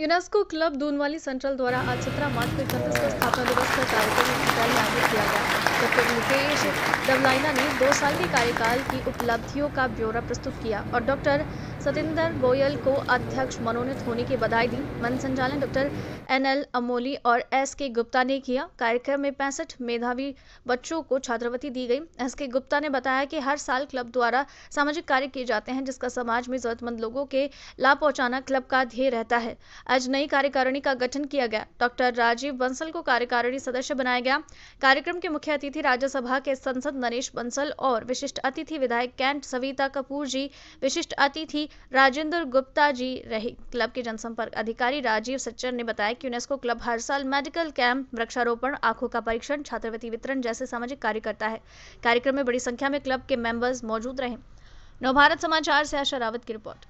UNESCO club दूनवाली central द्वारा आज सत्रह मार्च को इकतीस स्थापना दिवस का कार्यक्रम इफ्तार आयोजित किया गया डॉक्टर मुकेश डबलाइना ने दो साल के कार्यकाल की उपलब्धियों का ब्यौरा प्रस्तुत किया और डॉक्टर सतेंद्र गोयल को अध्यक्ष मनोनीत होने की बधाई दी मन संचालन डॉक्टर एन एल अमोली और एस के गुप्ता ने किया कार्यक्रम में पैंसठ मेधावी बच्चों को छात्रवृत्ति दी गई एस के गुप्ता ने बताया कि हर साल क्लब द्वारा सामाजिक कार्य किए जाते हैं जिसका समाज में जरूरतमंद लोगों के लाभ पहुंचाना क्लब का ध्येय रहता है आज नई कार्यकारिणी का गठन किया गया डॉक्टर राजीव बंसल को कार्यकारिणी सदस्य बनाया गया कार्यक्रम के मुख्य अतिथि राज्यसभा के सांसद नरेश बंसल और विशिष्ट अतिथि विधायक कैंट सविता कपूर जी विशिष्ट अतिथि राजेंद्र गुप्ता जी रहे क्लब के जनसंपर्क अधिकारी राजीव सच्चर ने बताया कि यूनेस्को क्लब हर साल मेडिकल कैंप वृक्षारोपण आंखों का परीक्षण छात्रवृत्ति वितरण जैसे सामाजिक कार्य करता है कार्यक्रम में बड़ी संख्या में क्लब के मेंबर्स मौजूद रहे नवभारत समाचार से आशा रावत की रिपोर्ट